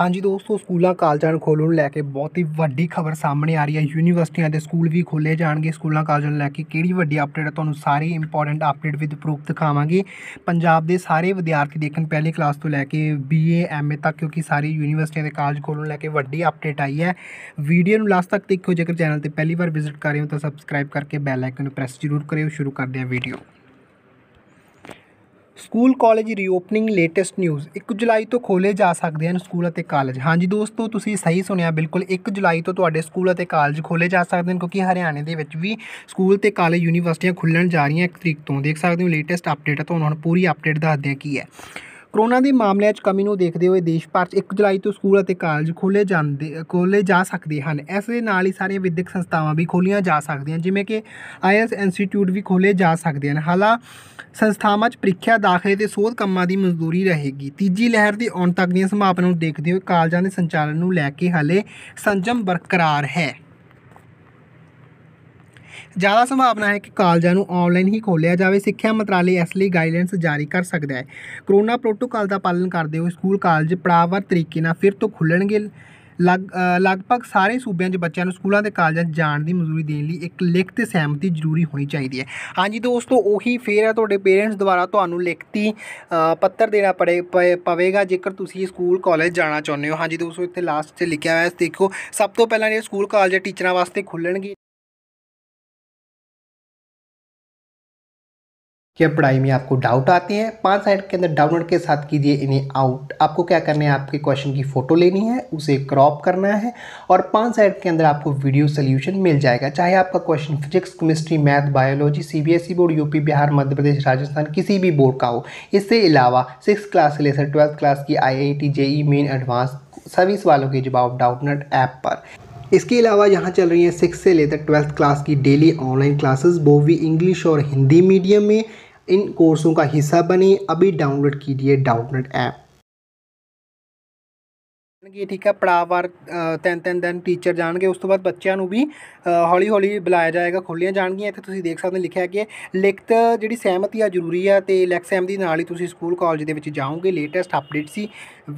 ਹਾਂਜੀ ਦੋਸਤੋ ਸਕੂਲਾਂ ਕਾਲਜਾਂ ਨੂੰ ਖੋਲਣ ਲੈ ਕੇ ਬਹੁਤ ਹੀ ਵੱਡੀ ਖਬਰ ਸਾਹਮਣੇ ਆ ਰਹੀ ਹੈ ਯੂਨੀਵਰਸਿਟੀਆਂ ਦੇ ਸਕੂਲ ਵੀ ਖੋਲੇ ਜਾਣਗੇ ਸਕੂਲਾਂ ਕਾਲਜਾਂ ਨੂੰ ਲੈ ਕੇ ਕਿਹੜੀ ਵੱਡੀ ਅਪਡੇਟ ਹੈ ਤੁਹਾਨੂੰ ਸਾਰੀ ਇੰਪੋਰਟੈਂਟ ਅਪਡੇਟ ਵਿਦ ਪ੍ਰੂਫ ਦਿਖਾਵਾਂਗੇ ਪੰਜਾਬ ਦੇ ਸਾਰੇ ਵਿਦਿਆਰਥੀ ਦੇਖਣ ਪਹਿਲੀ ਕਲਾਸ ਤੋਂ ਲੈ ਕੇ ਬੀਏ ਐਮਏ ਤੱਕ ਕਿਉਂਕਿ ਸਾਰੀ ਯੂਨੀਵਰਸਿਟੀਆਂ ਦੇ ਕਾਲਜ ਖੋਲਣ ਲੈ ਕੇ ਵੱਡੀ ਅਪਡੇਟ ਆਈ ਹੈ ਵੀਡੀਓ ਨੂੰ ਲਾਸਟ ਤੱਕ ਦੇਖੋ ਜੇਕਰ ਚੈਨਲ ਤੇ ਪਹਿਲੀ ਵਾਰ ਵਿਜ਼ਿਟ ਕਰ ਰਹੇ ਹੋ ਤਾਂ ਸਬਸਕ੍ਰਾਈਬ ਕਰਕੇ ਬੈਲ ਆਈਕਨ ਨੂੰ ਪ੍ਰੈਸ ਜ਼ਰੂਰ ਕਰਿਓ ਸ਼ੁਰੂ ਕਰਦੇ ਹਾਂ video school college reopening latest news 1 ਜੁਲਾਈ ਤੋਂ ਖੋਲੇ ਜਾ ਸਕਦੇ ਹਨ ਸਕੂਲ ਅਤੇ ਕਾਲਜ ਹਾਂਜੀ ਦੋਸਤੋ ਤੁਸੀਂ ਸਹੀ ਸੁਣਿਆ ਬਿਲਕੁਲ 1 ਜੁਲਾਈ ਤੋਂ ਤੁਹਾਡੇ ਸਕੂਲ ਅਤੇ ਕਾਲਜ ਖੋਲੇ ਜਾ ਸਕਦੇ ਹਨ ਕਿਉਂਕਿ ਹਰਿਆਣੇ ਦੇ ਵਿੱਚ ਵੀ ਸਕੂਲ ਤੇ ਕਾਲਜ ਯੂਨੀਵਰਸਿਟੀਆਂ ਖੁੱਲਣ ਜਾ ਰਹੀਆਂ 1 ਤਰੀਕ ਤੋਂ ਦੇਖ ਸਕਦੇ ਹੋ ਲੇਟੈਸਟ ਅਪਡੇਟ ਹੈ ਤੁਹਾਨੂੰ ਹੁਣ ਪੂਰੀ ਅਪਡੇਟ ਦੱਸਦੇ ਆ ਕੀ ਹੈ ਕਰੋਨਾ ਦੇ ਮਾਮਲਿਆਂ 'ਚ ਕਮੀ ਨੂੰ ਦੇਖਦੇ ਹੋਏ ਦੇਸ਼ ਭਰ 'ਚ 1 ਜੁਲਾਈ ਤੋਂ ਸਕੂਲ ਅਤੇ ਕਾਲਜ ਖੋਲੇ ਜਾਂਦੇ ਖੋਲੇ ਜਾ ਸਕਦੇ ਹਨ ਇਸ ਦੇ ਨਾਲ ਹੀ ਸਾਰੀਆਂ ਵਿਦਿਅਕ ਸੰਸਥਾਵਾਂ ਵੀ ਖੋਲੀਆਂ ਜਾ ਸਕਦੀਆਂ ਜਿਵੇਂ ਕਿ ਆਈਐਸ ਇੰਸਟੀਚਿਊਟ ਵੀ ਖੋਲੇ ਜਾ ਸਕਦੇ ਹਨ ਹਾਲਾ ਸੰਸਥਾਵਾਂ 'ਚ ਪ੍ਰੀਖਿਆ ਦਾਖਲੇ ਤੇ ਸੋਧ ਕੰਮਾਂ ਦੀ ਮਜ਼ਦੂਰੀ ਰਹੇਗੀ ਤੀਜੀ ਲਹਿਰ ਦੀ ਆਉਣ ਤੱਕ ਦੀਆਂ ਸੰਭਾਵਨਾਵਾਂ ਨੂੰ ਦੇਖਦੇ ਹੋਏ ਕਾਲਜਾਂ ਦੇ ਸੰਚਾਲਨ ਨੂੰ ਲੈ ਕੇ ਹਾਲੇ ਸੰਜਮ ਬਰਕਰਾਰ ਹੈ ਜ਼ਿਆਦਾ ਸੰਭਾਵਨਾ ਹੈ ਕਿ ਕਾਲਜਾਂ ਨੂੰ ਆਨਲਾਈਨ ਹੀ ਖੋਲ੍ਹਿਆ ਜਾਵੇ ਸਿੱਖਿਆ ਮੰਤਰਾਲੇ ਇਸ ਲਈ ਗਾਈਡਲਾਈਨਸ ਜਾਰੀ ਕਰ ਸਕਦਾ ਹੈ ਕਰੋਨਾ ਪ੍ਰੋਟੋਕਾਲ ਦਾ ਪਾਲਣ ਕਰਦੇ ਹੋਏ ਸਕੂਲ ਕਾਲਜ ਪੜਾਵਰ ਤਰੀਕੇ ਨਾਲ ਫਿਰ ਤੋਂ ਖੁੱਲਣਗੇ ਲਗ ਲਗਭਗ ਸਾਰੇ ਸੂਬਿਆਂ 'ਚ ਬੱਚਿਆਂ ਨੂੰ ਸਕੂਲਾਂ ਤੇ ਕਾਲਜਾਂ 'ਚ ਜਾਣ ਦੀ ਮਨਜ਼ੂਰੀ ਦੇਣ ਲਈ ਇੱਕ ਲਿਖਤ ਸਹਿਮਤੀ ਜ਼ਰੂਰੀ ਹੋਣੀ ਚਾਹੀਦੀ ਹੈ ਹਾਂਜੀ ਦੋਸਤੋ ਉਹੀ ਫੇਰ ਹੈ ਤੁਹਾਡੇ ਪੇਰੈਂਟਸ ਦੁਆਰਾ ਤੁਹਾਨੂੰ ਲਿਖਤੀ ਪੱਤਰ ਦੇਣਾ ਪੜੇ ਪਵੇਗਾ ਜੇਕਰ ਤੁਸੀਂ ਸਕੂਲ ਕਾਲਜ ਜਾਣਾ ਚਾਹੁੰਦੇ ਹੋ ਹਾਂਜੀ ਦੋਸਤੋ ਇੱਥੇ ਲਾਸਟ 'ਤੇ ਲਿਖਿਆ ਹੋਇਆ ਹੈ ਦੇਖੋ ਸਭ ਤੋਂ ਪਹਿਲਾਂ ਇਹ ਸਕੂਲ ਕਾਲਜ ਟੀਚਰਾਂ ਵਾਸਤੇ ਖੁੱਲਣਗੇ क्या पढ़ाई में आपको डाउट आते हैं पांच साइड के अंदर डाउनलोड के साथ कीजिए इन्हें आउट आपको क्या करना है आपके क्वेश्चन की फ़ोटो लेनी है उसे क्रॉप करना है और पांच साइड के अंदर आपको वीडियो सोल्यूशन मिल जाएगा चाहे आपका question physics chemistry math biology CBSE board UP Bihar Madhya Pradesh Rajasthan किसी भी बोर्ड का हो इससे अलावा सिक्स क्लास से लेकर ट्वेल्थ क्लास की I I T JEE main advance सभी सवालों के जवाब डाउटनेट ऐप पर इसके अलावा यहाँ चल रही हैं सिक्स से लेकर ट्वेल्थ क्लास की डेली ऑनलाइन क्लासेस वो भी इंग्लिश और हिंदी मीडियम में इन कोर्सों का हिस्सा बने अभी डाउनलोड कीजिए डाउनलोड ऐप ਕੀ ਠੀਕ ਹੈ ਵਾਰ ਤਿੰਨ ਤਿੰਨ ਦਿਨ ਟੀਚਰ ਜਾਣਗੇ ਉਸ ਤੋਂ ਬਾਅਦ ਬੱਚਿਆਂ ਨੂੰ ਵੀ ਹੌਲੀ ਹੌਲੀ ਬੁਲਾਇਆ ਜਾਏਗਾ ਖੋਲੀਆਂ ਜਾਣਗੀਆਂ ਇੱਥੇ ਤੁਸੀਂ ਦੇਖ ਸਕਦੇ ਹੋ ਲਿਖਿਆ ਕਿ ਲਿਖਤ ਜਿਹੜੀ ਸਹਿਮਤੀ ਆ ਜ਼ਰੂਰੀ ਆ ਤੇ ਲੈਕਸੈਮ ਦੀ ਨਾਲ ਹੀ ਤੁਸੀਂ ਸਕੂਲ ਕਾਲਜ ਦੇ ਵਿੱਚ ਜਾਓਗੇ ਲੇਟੈਸਟ ਅਪਡੇਟ ਸੀ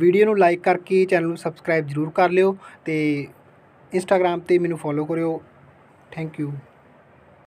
ਵੀਡੀਓ ਨੂੰ ਲਾਈਕ ਕਰਕੇ ਚੈਨਲ ਨੂੰ ਸਬਸਕ੍ਰਾਈਬ ਜ਼ਰੂਰ ਕਰ ਲਿਓ ਤੇ ਇੰਸਟਾਗ੍ਰam ਤੇ ਮੈਨੂੰ ਫੋਲੋ ਕਰਿਓ ਥੈਂਕ ਯੂ